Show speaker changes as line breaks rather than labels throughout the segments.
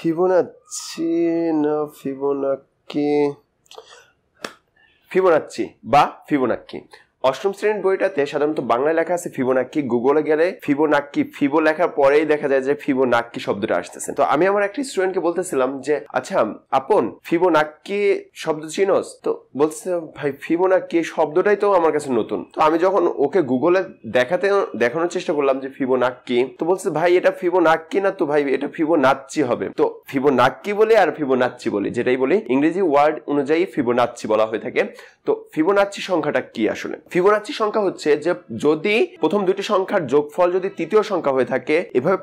ফিবোনাচ্ছি না ফিবোনাক্কি ফিবোনাচ্ছি বা ফিবোনাক্কি অষ্টম শ্রেণীর বইটাতে সাধারণত বাংলায় লেখা আছে ফিবোনাক্কি গুগলে গেলে ফিবোনাক্কি ফিবো লেখার পরেই দেখা যায় যে ফিবোনাক্কি শব্দটা আসতেছে তো আমি আমার একটি স্টুডেন্টকে বলতেছিলাম যে আচ্ছা আপন ফিবোনাক্কি শব্দ চিনোস তো বলছে ভাই ফিবোনাক্কি শব্দটাই তো আমার কাছে নতুন তো আমি যখন ওকে গুগলে দেখাতে দেখানোর চেষ্টা করলাম যে ফিবোনাক্কি তো বলছে ভাই এটা ফিবোনাক্কি না তো ভাই এটা ফিবোনাচ্চি হবে তো ফিবোনাক্কি বলে আর ফিবোনাচ্চি বলে যেটাই বলি ইংরেজি ওয়ার্ড অনুযায়ী ফিবোনাচ্চি বলা হয়ে থাকে তো ফিবোনাচ্চি সংখ্যাটা কি আসলে ফিবোনাচি সংখ্যা হচ্ছে যে যদি প্রথম দুটি সংখ্যার যোগফল যদি তৃতীয় সংখ্যা হয়ে থাকে এভাবে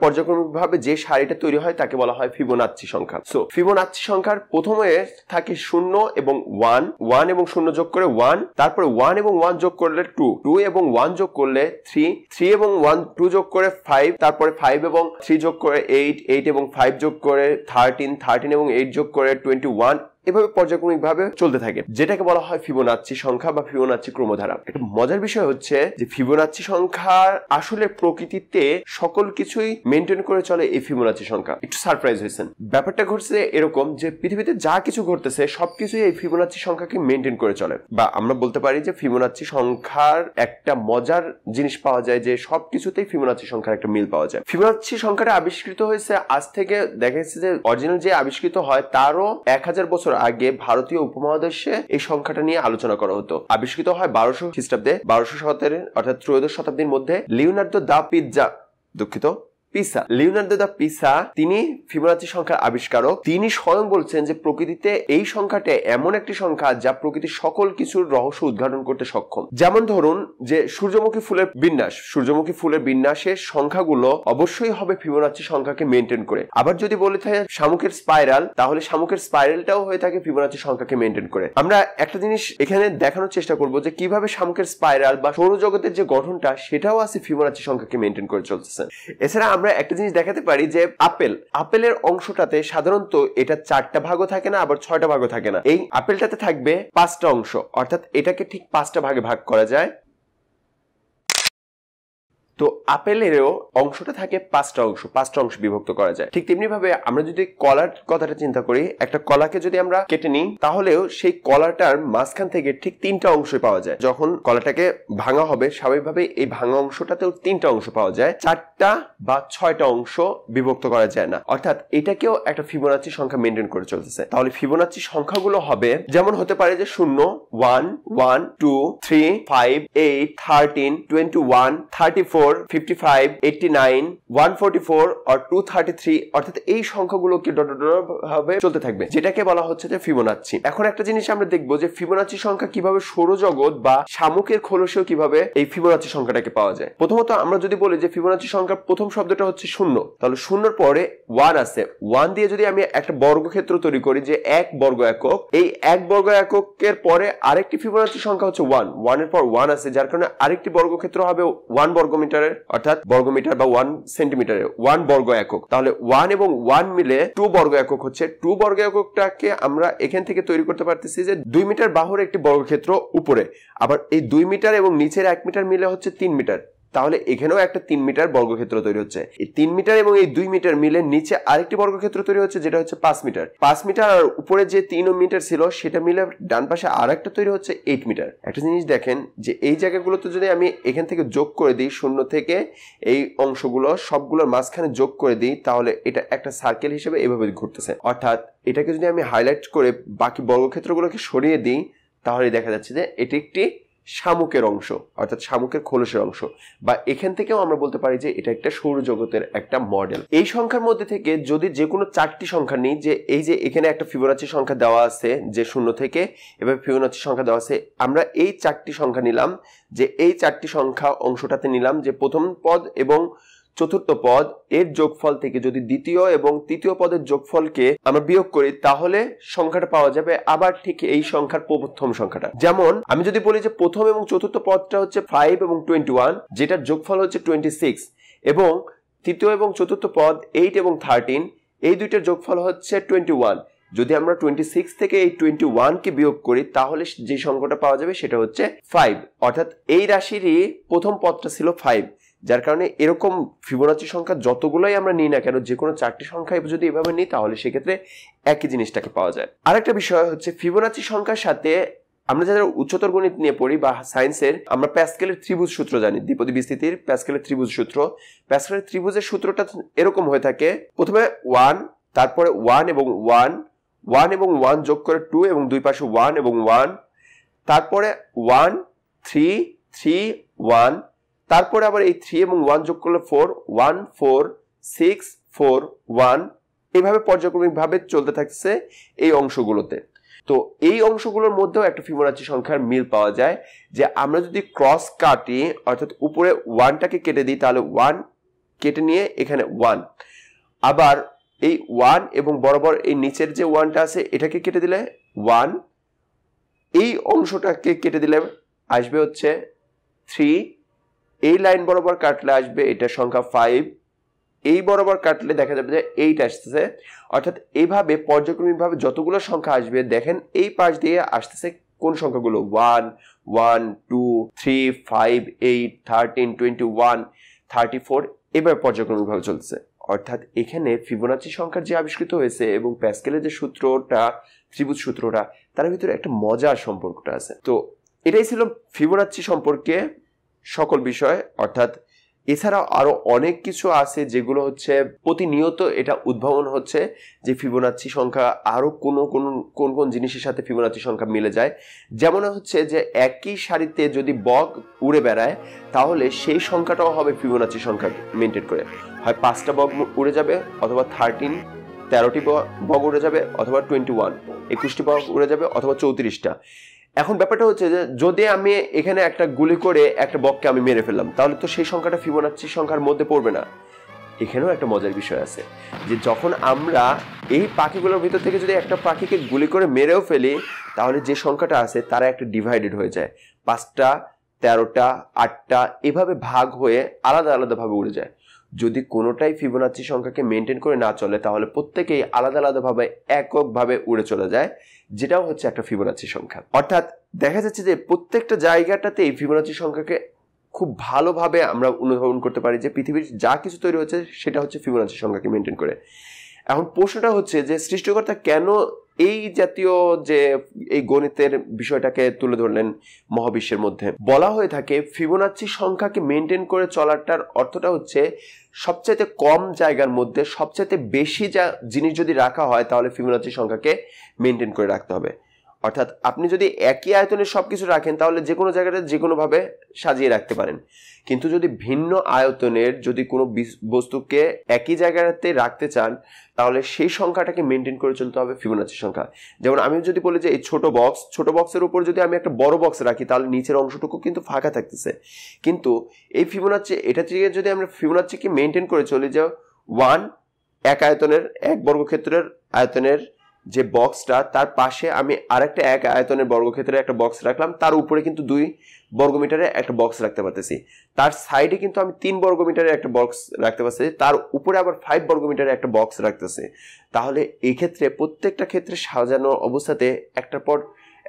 ভাবে যে সারিটা তৈরি হয় তাকে বলা হয় ফিবোনাচ্ছি সংখ্যা সো ফিবোনাচ্ছি সংখ্যার প্রথমে থাকে শূন্য এবং ওয়ান ওয়ান এবং শূন্য যোগ করে ওয়ান তারপরে ওয়ান এবং ওয়ান যোগ করলে টু টু এবং ওয়ান যোগ করলে থ্রি থ্রি এবং ওয়ান টু যোগ করে ফাইভ তারপরে ফাইভ এবং থ্রি যোগ করে এইট এইট এবং ফাইভ যোগ করে থার্টিন থার্টিন এবং এইট যোগ করে টোয়েন্টি ওয়ান এভাবে ভাবে চলতে থাকে যেটাকে বলা হয় ফিবোনাচ্ছি সংখ্যা বা ফিবোনাচ্ছি ক্রমধারা একটা মজার বিষয় হচ্ছে যে ফিবোনাচ্ছি সংখ্যার আসলে প্রকৃতিতে সকল কিছুই মেনটেন করে চলে এই ফিবোনাচ্ছি সংখ্যা একটু সারপ্রাইজ হয়েছেন ব্যাপারটা ঘটছে এরকম যে পৃথিবীতে যা কিছু ঘটতেছে সবকিছুই এই ফিবোনাচ্ছি সংখ্যাকে মেনটেন করে চলে বা আমরা বলতে পারি যে ফিবোনাচ্ছি সংখ্যার একটা মজার জিনিস পাওয়া যায় যে সবকিছুতেই ফিবোনাচ্ছি সংখ্যার একটা মিল পাওয়া যায় ফিবোনাচ্ছি সংখ্যাটা আবিষ্কৃত হয়েছে আজ থেকে দেখা যাচ্ছে যে অরিজিনাল যে আবিষ্কৃত হয় তারও এক হাজার বছর আগে ভারতীয় উপমহাদেশে এই সংখ্যাটা নিয়ে আলোচনা করা হতো আবিষ্কৃত হয় বারোশো খ্রিস্টাব্দে বারোশো শতের অর্থাৎ ত্রয়োদশ শতাব্দীর মধ্যে লিওনার্দো দা পিৎজা দুঃখিত পিসা লিওনার্দো দা পিসা তিনি ফিবোনাচি সংখ্যার আবিষ্কারক তিনি স্বয়ং বলছেন যে প্রকৃতিতে এই সংখ্যাটি এমন একটি সংখ্যা যা প্রকৃতির সকল কিছুর রহস্য উদ্ঘাটন করতে সক্ষম যেমন ধরুন যে সূর্যমুখী ফুলের বিন্যাস সূর্যমুখী ফুলের বিন্যাসের সংখ্যাগুলো অবশ্যই হবে ফিবোনাচি সংখ্যাকে মেনটেন করে আবার যদি বলে থাকে শামুকের স্পাইরাল তাহলে শামুকের স্পাইরালটাও হয়ে থাকে ফিবোনাচি সংখ্যাকে মেনটেন করে আমরা একটা জিনিস এখানে দেখানোর চেষ্টা করব যে কিভাবে শামুকের স্পাইরাল বা সৌরজগতের যে গঠনটা সেটাও আছে ফিবোনাচি সংখ্যাকে মেনটেন করে চলতেছে এছাড়া আমরা একটা জিনিস দেখাতে পারি যে আপেল আপেলের অংশটাতে সাধারণত এটা চারটা ভাগও থাকে না আবার ছয়টা ভাগও থাকে না এই আপেলটাতে থাকবে পাঁচটা অংশ অর্থাৎ এটাকে ঠিক পাঁচটা ভাগে ভাগ করা যায় তো আপেলেরও অংশটা থাকে পাঁচটা অংশ পাঁচটা অংশ বিভক্ত করা যায় ঠিক তেমনি ভাবে আমরা যদি কলার কথাটা চিন্তা করি একটা কলাকে যদি আমরা কেটে নিই তাহলেও সেই কলাটার মাঝখান থেকে ঠিক তিনটা অংশ পাওয়া যায় যখন কলাটাকে ভাঙা হবে স্বাভাবিকভাবে এই ভাঙা অংশটাতেও তিনটা অংশ পাওয়া যায় চারটা বা ছয়টা অংশ বিভক্ত করা যায় না অর্থাৎ এটাকেও একটা ফিবোনাচি সংখ্যা মেনটেন করে চলতেছে তাহলে ফিবোনাচি সংখ্যাগুলো হবে যেমন হতে পারে যে শূন্য one one two three five eight thirteen twenty one thirty four 55 89 144 or 233 অর্থাৎ এই সংখ্যাগুলোকে ডট ডট ভাবে চলতে থাকবে যেটাকে বলা হচ্ছে যে ফিবোনাচ্ছি এখন একটা জিনিস আমরা দেখব যে ফিবোনাচ্ছি সংখ্যা কিভাবে সৌরজগৎ বা শামুকের খোলসেও কিভাবে এই ফিবোনাচ্ছি সংখ্যাটাকে পাওয়া যায় প্রথমত আমরা যদি বলি যে ফিবোনাচ্ছি সংখ্যার প্রথম শব্দটা হচ্ছে শূন্য তাহলে শূন্যর পরে ওয়ান আছে ওয়ান দিয়ে যদি আমি একটা বর্গক্ষেত্র তৈরি করি যে এক বর্গ একক এই এক বর্গ এককের পরে আরেকটি ফিবোনাচ্ছি সংখ্যা হচ্ছে ওয়ান ওয়ানের পর ওয়ান আছে যার কারণে আরেকটি বর্গক্ষেত্র হবে ওয়ান বর্গমিটার মিটারের অর্থাৎ মিটার বা ওয়ান সেন্টিমিটারে ওয়ান বর্গ একক তাহলে ওয়ান এবং ওয়ান মিলে টু বর্গ একক হচ্ছে টু বর্গ এককটাকে আমরা এখান থেকে তৈরি করতে পারতেছি যে দুই মিটার বাহুর একটি বর্গক্ষেত্র উপরে আবার এই দুই মিটার এবং নিচের এক মিটার মিলে হচ্ছে তিন মিটার তাহলে এখানেও একটা তিন মিটার বর্গক্ষেত্র তৈরি হচ্ছে এই তিন মিটার এবং এই দুই মিটার মিলে নিচে আরেকটি বর্গক্ষেত্র তৈরি হচ্ছে যেটা হচ্ছে পাঁচ মিটার পাঁচ মিটার আর উপরে যে তিন মিটার ছিল সেটা মিলে ডান পাশে আর একটা তৈরি হচ্ছে এইট মিটার একটা জিনিস দেখেন যে এই জায়গাগুলোতে যদি আমি এখান থেকে যোগ করে দিই শূন্য থেকে এই অংশগুলো সবগুলোর মাঝখানে যোগ করে দিই তাহলে এটা একটা সার্কেল হিসেবে এভাবে ঘুরতেছে অর্থাৎ এটাকে যদি আমি হাইলাইট করে বাকি বর্গক্ষেত্রগুলোকে সরিয়ে দিই তাহলে দেখা যাচ্ছে যে এটি একটি শামুকের অংশ অর্থাৎ শামুকের খোলসের অংশ বা এখান থেকেও আমরা বলতে পারি যে এটা একটা সৌরজগতের একটা মডেল এই সংখ্যার মধ্যে থেকে যদি যে কোনো চারটি সংখ্যা নিই যে এই যে এখানে একটা ফিবোনাচি সংখ্যা দেওয়া আছে যে শূন্য থেকে এবার ফিবোনাচি সংখ্যা দেওয়া আছে আমরা এই চারটি সংখ্যা নিলাম যে এই চারটি সংখ্যা অংশটাতে নিলাম যে প্রথম পদ এবং চতুর্থ পদ এর যোগফল থেকে যদি দ্বিতীয় এবং তৃতীয় পদের যোগফলকে আমরা বিয়োগ করি তাহলে সংখ্যাটা পাওয়া যাবে আবার ঠিক এই সংখ্যার প্রথম সংখ্যাটা যেমন আমি যদি বলি যে প্রথম এবং চতুর্থ পদটা হচ্ছে ফাইভ এবং টোয়েন্টি ওয়ান যেটার যোগফল হচ্ছে টোয়েন্টি সিক্স এবং তৃতীয় এবং চতুর্থ পদ এইট এবং থার্টিন এই দুইটার যোগফল হচ্ছে টোয়েন্টি ওয়ান যদি আমরা টোয়েন্টি সিক্স থেকে এই টোয়েন্টি ওয়ানকে বিয়োগ করি তাহলে যে সংখ্যাটা পাওয়া যাবে সেটা হচ্ছে ফাইভ অর্থাৎ এই রাশিরই প্রথম পদটা ছিল ফাইভ যার কারণে এরকম ফিবোনাচি সংখ্যা যতগুলোই আমরা নিই না কেন যে কোনো চারটি সংখ্যা যদি এভাবে নিই তাহলে সেক্ষেত্রে একই জিনিসটাকে পাওয়া যায় আরেকটা বিষয় হচ্ছে ফিবোনাচি সংখ্যার সাথে আমরা যাদের উচ্চতর গণিত নিয়ে পড়ি বা সায়েন্সের আমরা প্যাসকেলের ত্রিভুজ সূত্র জানি দ্বিপদী বিস্তৃতির প্যাসকেলের ত্রিভুজ সূত্র প্যাসকেলের ত্রিভুজের সূত্রটা এরকম হয়ে থাকে প্রথমে ওয়ান তারপরে ওয়ান এবং ওয়ান ওয়ান এবং ওয়ান যোগ করে টু এবং দুই পাশে ওয়ান এবং ওয়ান তারপরে ওয়ান থ্রি থ্রি ওয়ান তারপরে আবার এই থ্রি এবং ওয়ান যোগ করলে four one four six four one এভাবে পর্যায়ক্রমিকভাবে চলতে থাকছে এই অংশগুলোতে তো এই অংশগুলোর মধ্যেও একটা ফিমোনাচি সংখ্যার মিল পাওয়া যায় যে আমরা যদি ক্রস কাটি অর্থাৎ উপরে ওয়ানটাকে কেটে দিই তাহলে ওয়ান কেটে নিয়ে এখানে ওয়ান আবার এই ওয়ান এবং বরাবর এই নিচের যে ওয়ানটা আছে এটাকে কেটে দিলে ওয়ান এই অংশটাকে কেটে দিলে আসবে হচ্ছে থ্রি এই লাইন বরাবর কাটলে আসবে এটা সংখ্যা ফাইভ এই বরাবর কাটলে দেখা যাবে যে এইট আসতেছে অর্থাৎ এইভাবে পর্যক্রমিকভাবে যতগুলো সংখ্যা আসবে দেখেন এই পাশ দিয়ে আসতেছে কোন সংখ্যাগুলো one one two three five eight thirteen twenty one thirty four এবার পর্যায়ক্রমিকভাবে চলছে অর্থাৎ এখানে ফিবোনাচি সংখ্যার যে আবিষ্কৃত হয়েছে এবং প্যাসকেলের যে সূত্রটা ত্রিভুজ সূত্রটা তার ভিতরে একটা মজার সম্পর্কটা আছে তো এটাই ছিল ফিবোনাচি সম্পর্কে সকল বিষয় অর্থাৎ এছাড়াও আরও অনেক কিছু আছে যেগুলো হচ্ছে প্রতিনিয়ত এটা উদ্ভাবন হচ্ছে যে ফিবোনাচ্ছি সংখ্যা আরও কোন কোন কোন জিনিসের সাথে ফিবোনাচ্ছি সংখ্যা মিলে যায় যেমন হচ্ছে যে একই সারিতে যদি বক উড়ে বেড়ায় তাহলে সেই সংখ্যাটাও হবে ফিবোনাচ্ছি সংখ্যা মেনটেন করে হয় পাঁচটা বক উড়ে যাবে অথবা থার্টিন তেরোটি বক উড়ে যাবে অথবা টোয়েন্টি ওয়ান একুশটি বক উড়ে যাবে অথবা চৌত্রিশটা এখন ব্যাপারটা হচ্ছে যে যদি আমি এখানে একটা গুলি করে একটা বককে আমি মেরে ফেললাম তাহলে তো সেই সংখ্যাটা ফিবোনাচ্চি সংখ্যার মধ্যে পড়বে না এখানেও একটা মজার বিষয় আছে যে যখন আমরা এই পাখিগুলোর ভিতর থেকে যদি একটা পাখিকে গুলি করে মেরেও ফেলি তাহলে যে সংখ্যাটা আছে তারা একটা ডিভাইডেড হয়ে যায় পাঁচটা তেরোটা আটটা এভাবে ভাগ হয়ে আলাদা আলাদাভাবে উড়ে যায় যদি কোনোটাই ফিবোনাচি সংখ্যাকে মেনটেন করে না চলে তাহলে প্রত্যেকেই আলাদা আলাদাভাবে এককভাবে উড়ে চলে যায় যেটাও হচ্ছে একটা ফিবোনাচি সংখ্যা অর্থাৎ দেখা যাচ্ছে যে প্রত্যেকটা জায়গাটাতেই ফিবোনাচি সংখ্যাকে খুব ভালোভাবে আমরা অনুধাবন করতে পারি যে পৃথিবীর যা কিছু তৈরি হচ্ছে সেটা হচ্ছে ফিবোনাচি সংখ্যাকে মেনটেন করে এখন প্রশ্নটা হচ্ছে যে সৃষ্টিকর্তা কেন এই জাতীয় যে এই গণিতের বিষয়টাকে তুলে ধরলেন মহাবিশ্বের মধ্যে বলা হয়ে থাকে ফিবোনাচ্ছি সংখ্যাকে মেনটেন করে চলাটার অর্থটা হচ্ছে সবচাইতে কম জায়গার মধ্যে সবচাইতে বেশি যা জিনিস যদি রাখা হয় তাহলে ফিবোনাচ্ছি সংখ্যাকে মেনটেন করে রাখতে হবে অর্থাৎ আপনি যদি একই আয়তনে সব কিছু রাখেন তাহলে যে কোনো জায়গাটা যে কোনোভাবে সাজিয়ে রাখতে পারেন কিন্তু যদি ভিন্ন আয়তনের যদি কোনো বস্তুকে একই জায়গাতে রাখতে চান তাহলে সেই সংখ্যাটাকে মেনটেন করে চলতে হবে ফিবোনাচি সংখ্যা যেমন আমি যদি বলি যে এই ছোট বক্স ছোট বক্সের উপর যদি আমি একটা বড় বক্স রাখি তাহলে নিচের অংশটুকু কিন্তু ফাঁকা থাকতেছে কিন্তু এই ফিবোনাচি এটা থেকে যদি আমরা ফিবোনাচিকে মেনটেন করে চলি যে ওয়ান এক আয়তনের এক বর্গক্ষেত্রের আয়তনের যে বক্সটা তার পাশে আমি আরেকটা এক আয়তনের বর্গক্ষেত্রের একটা বক্স রাখলাম তার উপরে কিন্তু দুই বর্গমিটারের একটা বক্স রাখতে পারতেছি তার সাইডে কিন্তু আমি তিন বর্গমিটারের একটা বক্স রাখতে পারতেছি তার উপরে আবার ফাইভ বর্গমিটারের একটা বক্স রাখতেছি তাহলে এক্ষেত্রে প্রত্যেকটা ক্ষেত্রে সাজানো অবস্থাতে একটা পর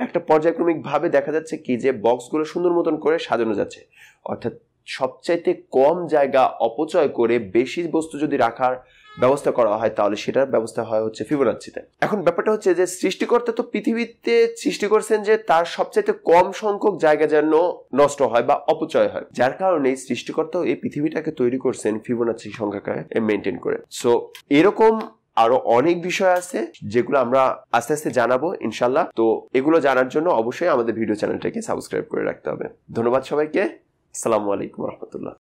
একটা পর্যায়ক্রমিকভাবে দেখা যাচ্ছে কি যে বক্সগুলো সুন্দর মতন করে সাজানো যাচ্ছে অর্থাৎ সবচাইতে কম জায়গা অপচয় করে বেশি বস্তু যদি রাখার ব্যবস্থা করা হয় তাহলে সেটার ব্যবস্থা হয় হচ্ছে ফিবোনাচ্ছিতে এখন ব্যাপারটা হচ্ছে যে সৃষ্টিকর্তা তো পৃথিবীতে সৃষ্টি করছেন যে তার সবচাইতে কম সংখ্যক জায়গা যেন নষ্ট হয় বা অপচয় হয় যার কারণে সৃষ্টিকর্তা এই পৃথিবীটাকে তৈরি করছেন ফিবোনাচ্ছি সংখ্যাকে মেনটেন করে সো এরকম আরো অনেক বিষয় আছে যেগুলো আমরা আস্তে আস্তে জানাবো ইনশাল্লাহ তো এগুলো জানার জন্য অবশ্যই আমাদের ভিডিও চ্যানেলটাকে সাবস্ক্রাইব করে রাখতে হবে ধন্যবাদ সবাইকে আসসালামু আলাইকুম রহমতুল্লাহ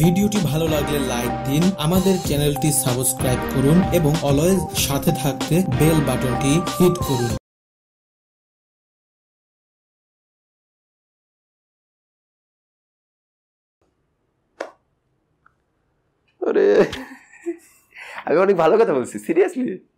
ভিডিওটি ভালো লাগলে লাইক দিন আমাদের চ্যানেলটি সাবস্ক্রাইব করুন এবং অলওয়েজ সাথে থাকতে বেল বাটনটি হিট করুন আরে আমি অনেক ভালো কথা বলছি সিরিয়াসলি